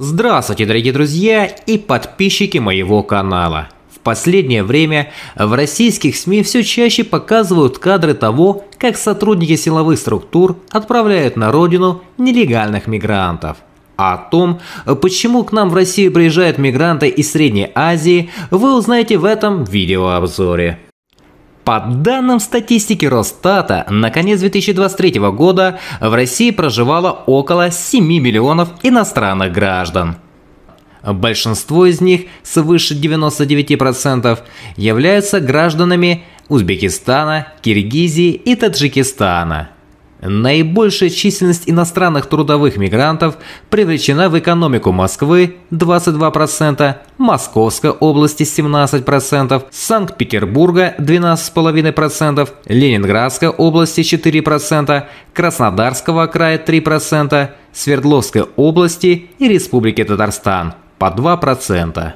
Здравствуйте, дорогие друзья и подписчики моего канала. В последнее время в российских СМИ все чаще показывают кадры того, как сотрудники силовых структур отправляют на родину нелегальных мигрантов. О том, почему к нам в Россию приезжают мигранты из Средней Азии, вы узнаете в этом видеообзоре. По данным статистики Росстата, на конец 2023 года в России проживало около 7 миллионов иностранных граждан. Большинство из них, свыше 99%, являются гражданами Узбекистана, Киргизии и Таджикистана – Наибольшая численность иностранных трудовых мигрантов привлечена в экономику Москвы 22%, Московской области 17%, Санкт-Петербурга 12,5%, Ленинградской области 4%, Краснодарского края 3%, Свердловской области и Республики Татарстан по 2%.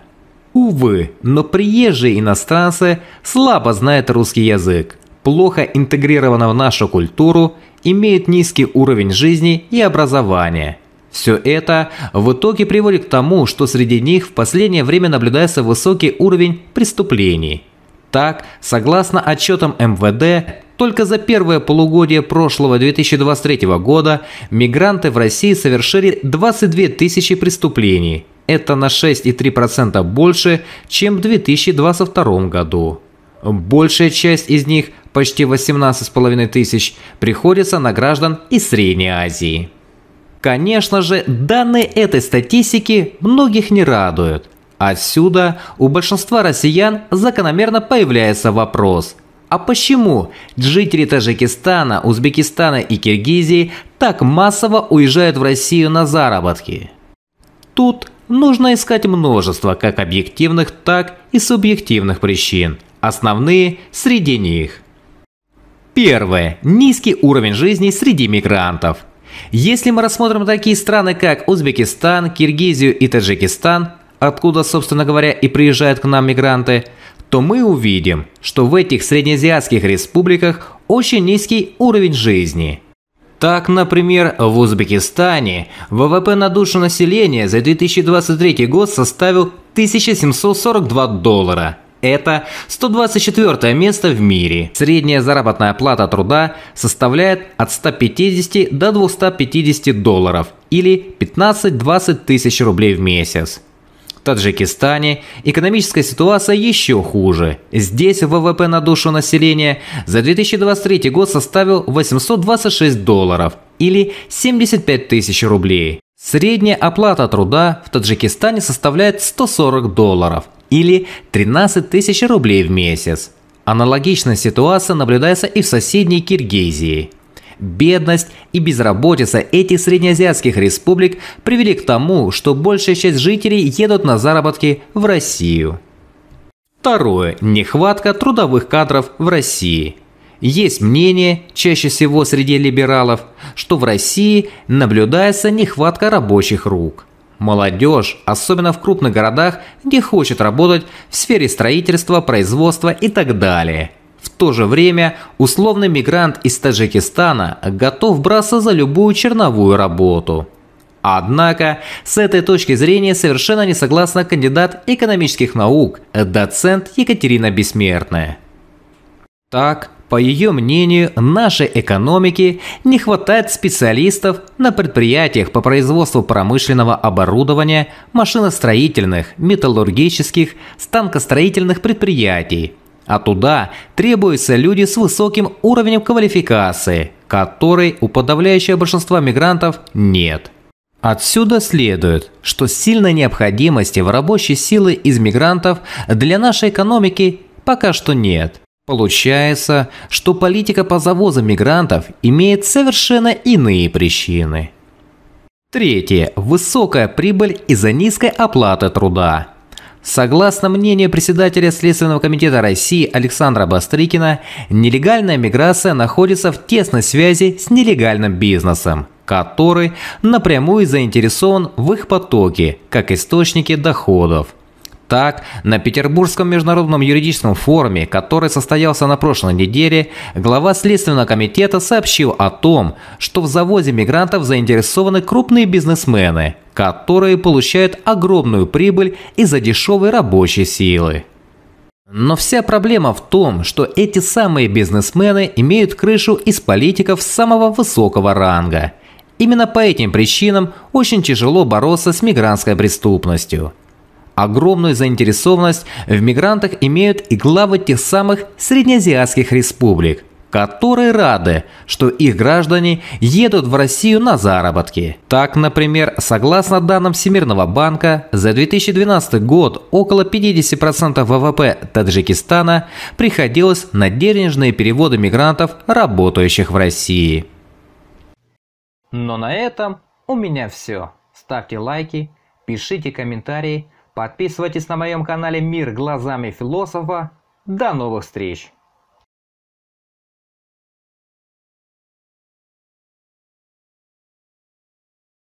Увы, но приезжие иностранцы слабо знают русский язык, плохо интегрированы в нашу культуру имеют низкий уровень жизни и образования. Все это в итоге приводит к тому, что среди них в последнее время наблюдается высокий уровень преступлений. Так, согласно отчетам МВД, только за первое полугодие прошлого 2023 года мигранты в России совершили 22 тысячи преступлений. Это на 6,3% больше, чем в 2022 году. Большая часть из них, почти с половиной тысяч, приходится на граждан из Средней Азии. Конечно же, данные этой статистики многих не радуют. Отсюда у большинства россиян закономерно появляется вопрос. А почему жители Таджикистана, Узбекистана и Киргизии так массово уезжают в Россию на заработки? Тут нужно искать множество как объективных, так и субъективных причин – Основные среди них. Первое. Низкий уровень жизни среди мигрантов. Если мы рассмотрим такие страны, как Узбекистан, Киргизию и Таджикистан, откуда, собственно говоря, и приезжают к нам мигранты, то мы увидим, что в этих среднеазиатских республиках очень низкий уровень жизни. Так, например, в Узбекистане ВВП на душу населения за 2023 год составил 1742 доллара – это 124 место в мире. Средняя заработная плата труда составляет от 150 до 250 долларов или 15-20 тысяч рублей в месяц. В Таджикистане экономическая ситуация еще хуже. Здесь ВВП на душу населения за 2023 год составил 826 долларов или 75 тысяч рублей. Средняя оплата труда в Таджикистане составляет 140 долларов или 13 тысяч рублей в месяц. Аналогичная ситуация наблюдается и в соседней Киргизии. Бедность и безработица этих среднеазиатских республик привели к тому, что большая часть жителей едут на заработки в Россию. Второе. Нехватка трудовых кадров в России. Есть мнение, чаще всего среди либералов, что в России наблюдается нехватка рабочих рук. Молодежь, особенно в крупных городах, не хочет работать в сфере строительства, производства и так далее. В то же время условный мигрант из Таджикистана готов браться за любую черновую работу. Однако, с этой точки зрения совершенно не согласна кандидат экономических наук, доцент Екатерина Бессмертная. Так, по ее мнению, нашей экономике не хватает специалистов на предприятиях по производству промышленного оборудования, машиностроительных, металлургических, станкостроительных предприятий. А туда требуются люди с высоким уровнем квалификации, которой у подавляющего большинства мигрантов нет. Отсюда следует, что сильной необходимости в рабочей силы из мигрантов для нашей экономики пока что нет. Получается, что политика по завозу мигрантов имеет совершенно иные причины. Третье. Высокая прибыль из-за низкой оплаты труда. Согласно мнению председателя Следственного комитета России Александра Бастрыкина, нелегальная миграция находится в тесной связи с нелегальным бизнесом, который напрямую заинтересован в их потоке, как источнике доходов – так, на Петербургском международном юридическом форуме, который состоялся на прошлой неделе, глава Следственного комитета сообщил о том, что в завозе мигрантов заинтересованы крупные бизнесмены, которые получают огромную прибыль из-за дешевой рабочей силы. Но вся проблема в том, что эти самые бизнесмены имеют крышу из политиков самого высокого ранга. Именно по этим причинам очень тяжело бороться с мигрантской преступностью. Огромную заинтересованность в мигрантах имеют и главы тех самых среднеазиатских республик, которые рады, что их граждане едут в Россию на заработки. Так, например, согласно данным Всемирного банка, за 2012 год около 50% ВВП Таджикистана приходилось на денежные переводы мигрантов, работающих в России. Но на этом у меня все. Ставьте лайки, пишите комментарии – Подписывайтесь на моем канале «Мир глазами философа». До новых встреч!